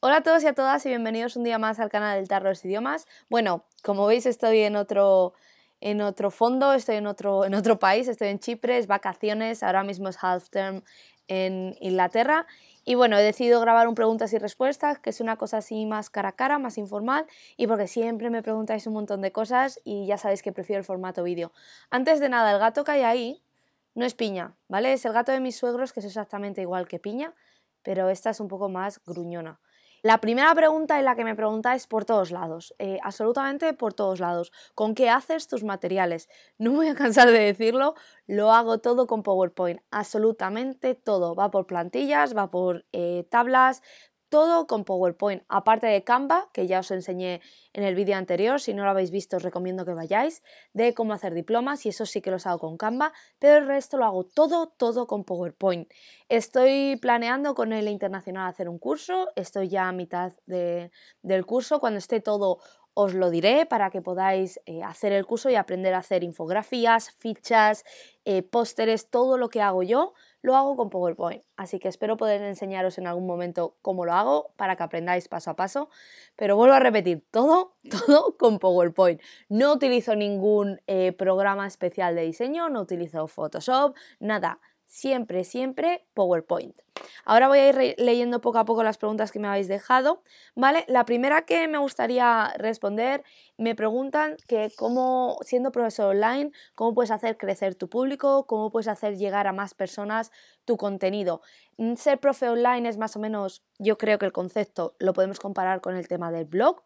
Hola a todos y a todas y bienvenidos un día más al canal del Tarro de los Idiomas. Bueno, como veis estoy en otro, en otro fondo, estoy en otro, en otro país, estoy en Chipre, es vacaciones, ahora mismo es half term en Inglaterra y bueno, he decidido grabar un preguntas y respuestas, que es una cosa así más cara a cara, más informal, y porque siempre me preguntáis un montón de cosas y ya sabéis que prefiero el formato vídeo. Antes de nada, el gato que hay ahí no es piña, ¿vale? Es el gato de mis suegros, que es exactamente igual que piña, pero esta es un poco más gruñona. La primera pregunta y la que me es por todos lados, eh, absolutamente por todos lados. ¿Con qué haces tus materiales? No voy a cansar de decirlo, lo hago todo con PowerPoint, absolutamente todo. Va por plantillas, va por eh, tablas, todo con PowerPoint, aparte de Canva, que ya os enseñé en el vídeo anterior, si no lo habéis visto os recomiendo que vayáis, de cómo hacer diplomas y eso sí que los hago con Canva, pero el resto lo hago todo, todo con PowerPoint. Estoy planeando con el internacional hacer un curso, estoy ya a mitad del curso, cuando esté todo os lo diré para que podáis eh, hacer el curso y aprender a hacer infografías, fichas, eh, pósteres, todo lo que hago yo lo hago con PowerPoint, así que espero poder enseñaros en algún momento cómo lo hago para que aprendáis paso a paso, pero vuelvo a repetir, todo, todo con PowerPoint. No utilizo ningún eh, programa especial de diseño, no utilizo Photoshop, nada siempre, siempre PowerPoint. Ahora voy a ir leyendo poco a poco las preguntas que me habéis dejado, ¿vale? La primera que me gustaría responder, me preguntan que cómo, siendo profesor online, cómo puedes hacer crecer tu público, cómo puedes hacer llegar a más personas tu contenido. Mm, ser profe online es más o menos, yo creo que el concepto lo podemos comparar con el tema del blog,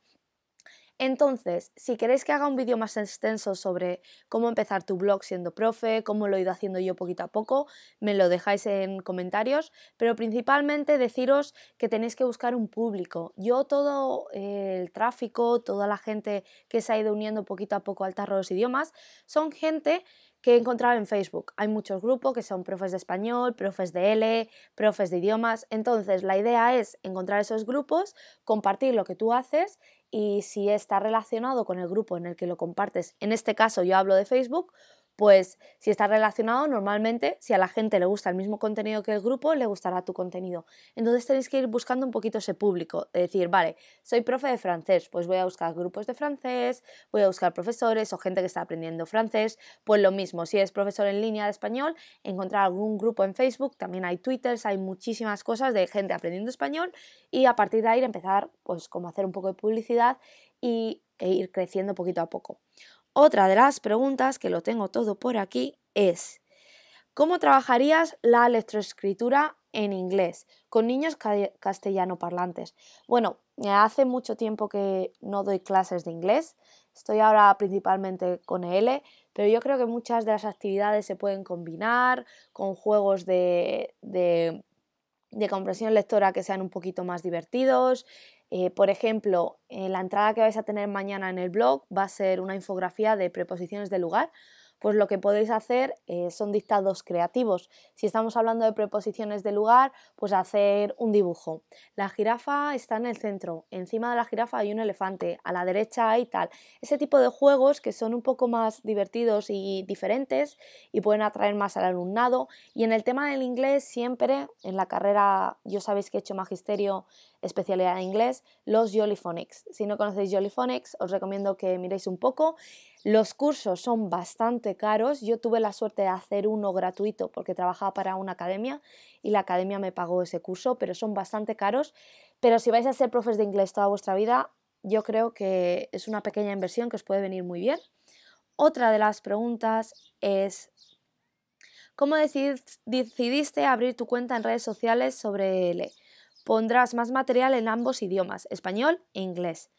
entonces, si queréis que haga un vídeo más extenso sobre cómo empezar tu blog siendo profe, cómo lo he ido haciendo yo poquito a poco, me lo dejáis en comentarios, pero principalmente deciros que tenéis que buscar un público. Yo todo eh, el tráfico, toda la gente que se ha ido uniendo poquito a poco al tarro de los idiomas, son gente que he encontrado en Facebook. Hay muchos grupos que son profes de español, profes de L, profes de idiomas. Entonces, la idea es encontrar esos grupos, compartir lo que tú haces y si está relacionado con el grupo en el que lo compartes, en este caso yo hablo de Facebook, pues si está relacionado, normalmente si a la gente le gusta el mismo contenido que el grupo, le gustará tu contenido. Entonces tenéis que ir buscando un poquito ese público, Es decir, vale, soy profe de francés, pues voy a buscar grupos de francés, voy a buscar profesores o gente que está aprendiendo francés, pues lo mismo, si eres profesor en línea de español, encontrar algún grupo en Facebook, también hay Twitter, hay muchísimas cosas de gente aprendiendo español y a partir de ahí empezar pues como hacer un poco de publicidad y, e ir creciendo poquito a poco. Otra de las preguntas, que lo tengo todo por aquí, es ¿cómo trabajarías la electroescritura en inglés con niños castellano parlantes? Bueno, hace mucho tiempo que no doy clases de inglés, estoy ahora principalmente con EL, pero yo creo que muchas de las actividades se pueden combinar con juegos de, de, de comprensión lectora que sean un poquito más divertidos. Eh, por ejemplo, eh, la entrada que vais a tener mañana en el blog va a ser una infografía de preposiciones de lugar pues lo que podéis hacer eh, son dictados creativos. Si estamos hablando de preposiciones de lugar, pues hacer un dibujo. La jirafa está en el centro, encima de la jirafa hay un elefante, a la derecha hay tal. Ese tipo de juegos que son un poco más divertidos y diferentes y pueden atraer más al alumnado. Y en el tema del inglés, siempre en la carrera, yo sabéis que he hecho magisterio especialidad en inglés, los Jolly Phonics. Si no conocéis Jolly Phonics, os recomiendo que miréis un poco. Los cursos son bastante caros. Yo tuve la suerte de hacer uno gratuito porque trabajaba para una academia y la academia me pagó ese curso, pero son bastante caros. Pero si vais a ser profes de inglés toda vuestra vida, yo creo que es una pequeña inversión que os puede venir muy bien. Otra de las preguntas es, ¿cómo decidiste abrir tu cuenta en redes sociales sobre L? Pondrás más material en ambos idiomas, español e inglés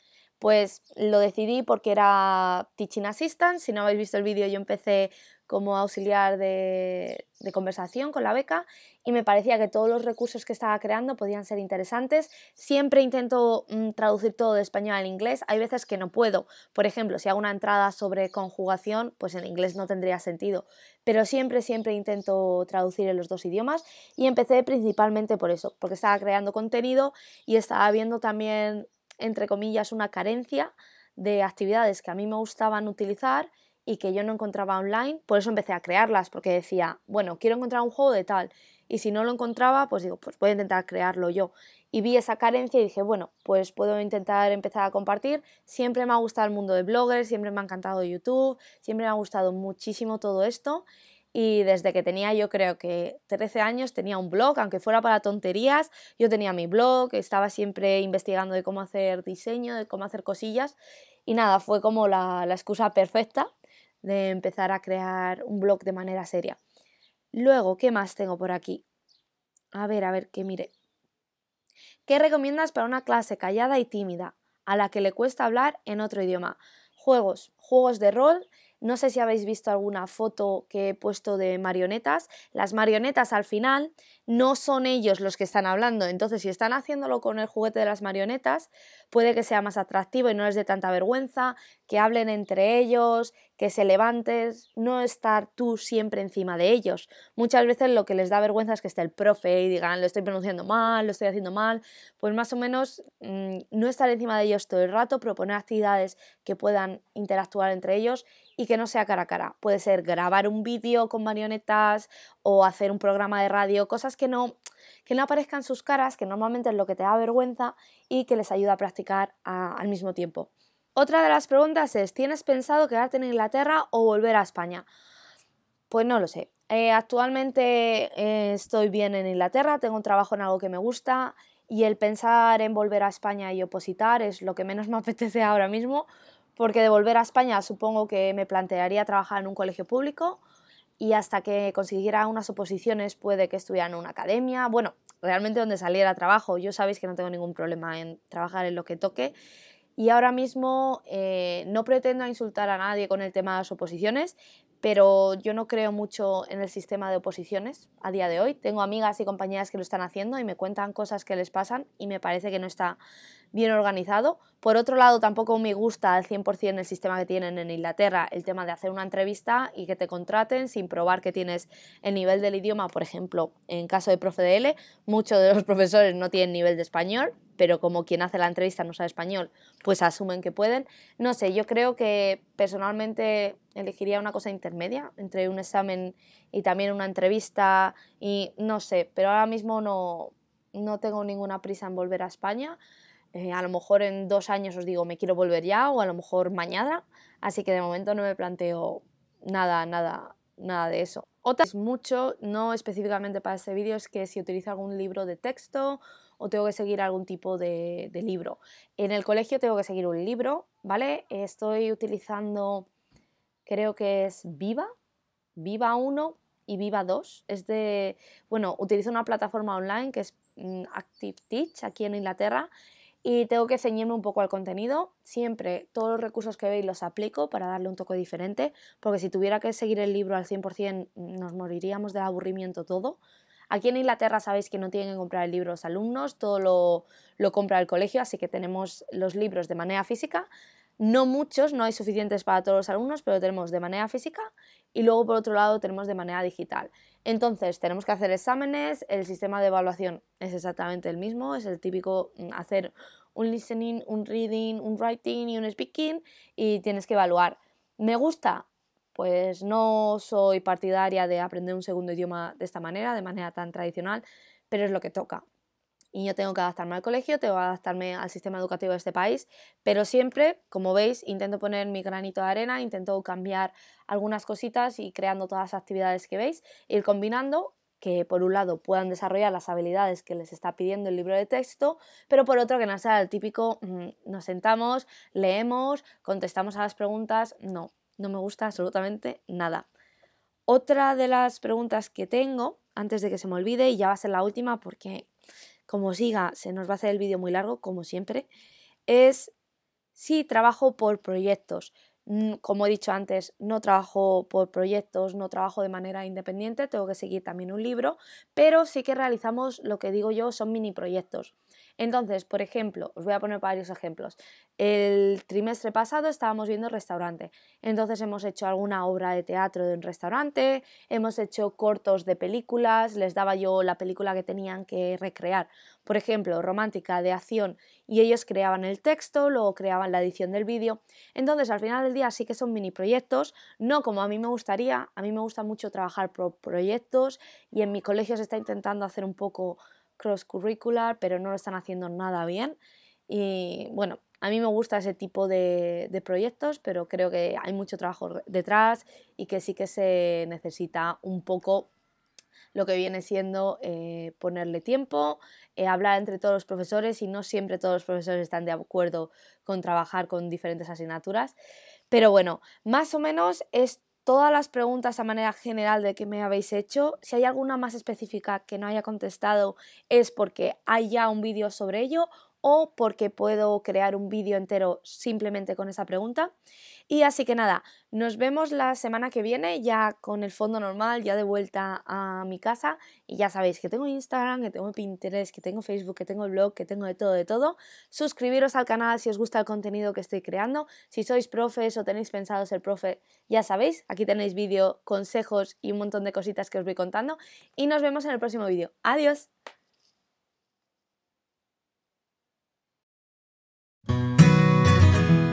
pues lo decidí porque era Teaching Assistant. Si no habéis visto el vídeo, yo empecé como auxiliar de, conversación con la beca y me parecía que todos los recursos que estaba creando podían ser interesantes. Siempre intento mm, traducir todo de español al inglés. Hay veces que no puedo. Por ejemplo, si hago una entrada sobre conjugación, pues en inglés no tendría sentido. Pero siempre, siempre intento traducir en los dos idiomas y empecé principalmente por eso, porque estaba creando contenido y estaba viendo también entre comillas, una carencia de actividades que a mí me gustaban utilizar y que yo no encontraba online, por eso empecé a crearlas, porque decía, bueno, quiero encontrar un juego de tal, y si no lo encontraba, pues digo, pues voy a intentar crearlo yo. Y vi esa carencia y dije, bueno, pues puedo intentar empezar a compartir. Siempre me ha gustado el mundo de bloggers, siempre me ha encantado YouTube, siempre me ha gustado muchísimo todo esto y desde que tenía yo creo que 13 años tenía un blog, aunque fuera para tonterías, yo tenía mi blog, estaba siempre investigando de cómo hacer diseño, de cómo hacer cosillas y nada, fue como la, excusa perfecta de empezar a crear un blog de manera seria. Luego, ¿qué más tengo por aquí? A ver, a ver, que mire. ¿Qué recomiendas para una clase callada y tímida, a la que le cuesta hablar en otro idioma? Juegos, juegos de rol no sé si habéis visto alguna foto que he puesto de marionetas. Las marionetas al final no son ellos los que están hablando. Entonces, si están haciéndolo con el juguete de las marionetas, puede que sea más atractivo y no les dé tanta vergüenza, que hablen entre ellos, que se levantes, no estar tú siempre encima de ellos. Muchas veces lo que les da vergüenza es que esté el profe y digan, lo estoy pronunciando mal, lo estoy haciendo mal. Pues más o menos mm, no estar encima de ellos todo el rato, proponer actividades que puedan interactuar entre ellos y que no sea cara a cara. Puede ser grabar un vídeo con marionetas o hacer un programa de radio, cosas que no, que no aparezcan sus caras, que normalmente es lo que te da vergüenza y que les ayuda a practicar al mismo tiempo. Otra de las preguntas es, ¿tienes pensado quedarte en Inglaterra o volver a España? Pues no lo sé. Eh, actualmente eh, estoy bien en Inglaterra, tengo un trabajo en algo que me gusta y el pensar en volver a España y opositar es lo que menos me apetece ahora mismo, porque de volver a España supongo que me plantearía trabajar en un colegio público y hasta que consiguiera unas oposiciones puede que estuviera en una academia, bueno, realmente donde saliera trabajo. Yo sabéis que no tengo ningún problema en trabajar en lo que toque y ahora mismo eh, no pretendo insultar a nadie con el tema de las oposiciones, pero yo no creo mucho en el sistema de oposiciones a día de hoy. Tengo amigas y compañeras que lo están haciendo y me cuentan cosas que les pasan y me parece que no está bien organizado. Por otro lado, tampoco me gusta al 100% el sistema que tienen en Inglaterra, el tema de hacer una entrevista y que te contraten sin probar que tienes el nivel del idioma. Por ejemplo, en caso de profe de L, muchos de los profesores no tienen nivel de español, pero como quien hace la entrevista no sabe español, pues asumen que pueden. No sé, yo creo que personalmente elegiría una cosa intermedia entre un examen y también una entrevista y no sé, pero ahora mismo no, no tengo ninguna prisa en volver a España. Eh, a lo mejor en dos años os digo me quiero volver ya o a lo mejor mañana, así que de momento no me planteo nada, nada, nada de eso. Otra es mucho, no específicamente para este vídeo, es que si utilizo algún libro de texto o tengo que seguir algún tipo de, libro. En el colegio tengo que seguir un libro, ¿vale? Estoy utilizando, creo que es Viva, Viva 1 y Viva 2. Es de, bueno, utilizo una plataforma online que es mm, Active Teach aquí en Inglaterra y tengo que ceñirme un poco al contenido. Siempre todos los recursos que veis los aplico para darle un toque diferente, porque si tuviera que seguir el libro al 100% mm, nos moriríamos de aburrimiento todo. Aquí en Inglaterra sabéis que no tienen que comprar el libro los alumnos, todo lo, lo compra el colegio, así que tenemos los libros de manera física. No muchos, no hay suficientes para todos los alumnos, pero tenemos de manera física y luego por otro lado tenemos de manera digital. Entonces, tenemos que hacer exámenes, el sistema de evaluación es exactamente el mismo, es el típico mm, hacer un listening, un reading, un writing y un speaking y tienes que evaluar. ¿Me gusta? Pues no soy partidaria de aprender un segundo idioma de esta manera, de manera tan tradicional, pero es lo que toca y yo tengo que adaptarme al colegio, tengo que adaptarme al sistema educativo de este país, pero siempre, como veis, intento poner mi granito de arena, intento cambiar algunas cositas y creando todas las actividades que veis, ir combinando que por un lado puedan desarrollar las habilidades que les está pidiendo el libro de texto, pero por otro que no sea el típico mm, nos sentamos, leemos, contestamos a las preguntas, no, no me gusta absolutamente nada. Otra de las preguntas que tengo, antes de que se me olvide, y ya va a ser la última porque como siga, se nos va a hacer el vídeo muy largo, como siempre, es si trabajo por proyectos. Mm, como he dicho antes, no trabajo por proyectos, no trabajo de manera independiente, tengo que seguir también un libro, pero sí que realizamos lo que digo yo son mini proyectos. Entonces, por ejemplo, os voy a poner varios ejemplos. El trimestre pasado estábamos viendo restaurante. Entonces hemos hecho alguna obra de teatro de un restaurante, hemos hecho cortos de películas, les daba yo la película que tenían que recrear. Por ejemplo, romántica, de acción, y ellos creaban el texto, luego creaban la edición del vídeo. Entonces, al final del día sí que son mini proyectos, no como a mí me gustaría, a mí me gusta mucho trabajar por proyectos y en mi colegio se está intentando hacer un poco cross curricular, pero no lo están haciendo nada bien. Y bueno, a mí me gusta ese tipo de, proyectos, pero creo que hay mucho trabajo detrás y que sí que se necesita un poco lo que viene siendo eh, ponerle tiempo, eh, hablar entre todos los profesores y no siempre todos los profesores están de acuerdo con trabajar con diferentes asignaturas. Pero bueno, más o menos es todas las preguntas a manera general de que me habéis hecho. Si hay alguna más específica que no haya contestado es porque hay ya un vídeo sobre ello o porque puedo crear un vídeo entero simplemente con esa pregunta. Y así que nada, nos vemos la semana que viene ya con el fondo normal, ya de vuelta a mi casa. Y ya sabéis que tengo Instagram, que tengo Pinterest, que tengo Facebook, que tengo el blog, que tengo de todo, de todo. Suscribiros al canal si os gusta el contenido que estoy creando. Si sois profes o tenéis pensado ser profe, ya sabéis, aquí tenéis vídeo, consejos y un montón de cositas que os voy contando. Y nos vemos en el próximo vídeo. Adiós.